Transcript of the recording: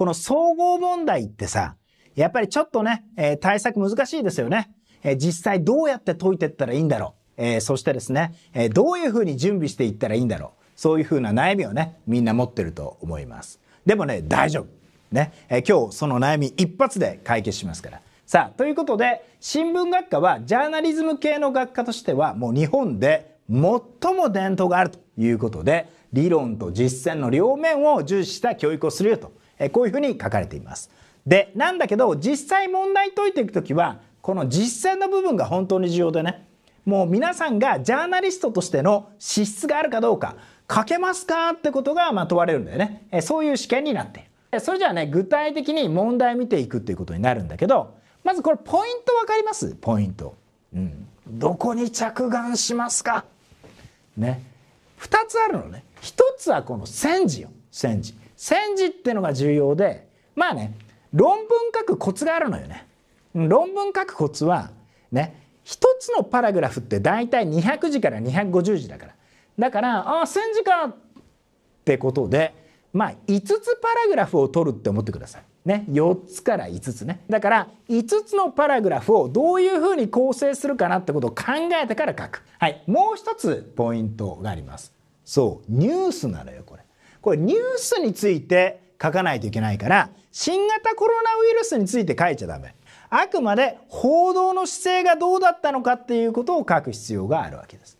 この総合問題ってさ、やっぱりちょっとね、えー、対策難しいですよね。えー、実際どうやって解いてったらいいんだろう。えー、そしてですね、えどういうふうに準備していったらいいんだろう。そういうふうな悩みをね、みんな持ってると思います。でもね、大丈夫。ね、え今日その悩み一発で解決しますから。さあ、ということで、新聞学科はジャーナリズム系の学科としてはもう日本で最も伝統があるということで、理論と実践の両面を重視した教育をするよとこういうふうに書かれています。でなんだけど実際問題解いていく時はこの実践の部分が本当に重要でねもう皆さんがジャーナリストとしての資質があるかどうか書けますかってことがま問われるんだよねそういう試験になっているそれじゃあね具体的に問題見ていくっていうことになるんだけどまずこれポイント分かりますポイント、うん、どこに着眼しますかね2つあるのね1つはこの線字よ線字戦時ってのが重要でまあね論文書くコツがあるのよね。論文書くコツはね一つのパラグラフって大体200字から250字だからだからあ戦時かってことでまあ5つパラグラフを取るって思ってください。ね、4つから5つねだから5つのパラグラフをどういうふうに構成するかなってことを考えてから書く、はい、もう一つポイントがありますそうニュースなのよこれこれニュースについて書かないといけないから、新型コロナウイルスについて書いちゃダメ。あくまで報道の姿勢がどうだったのかっていうことを書く必要があるわけです。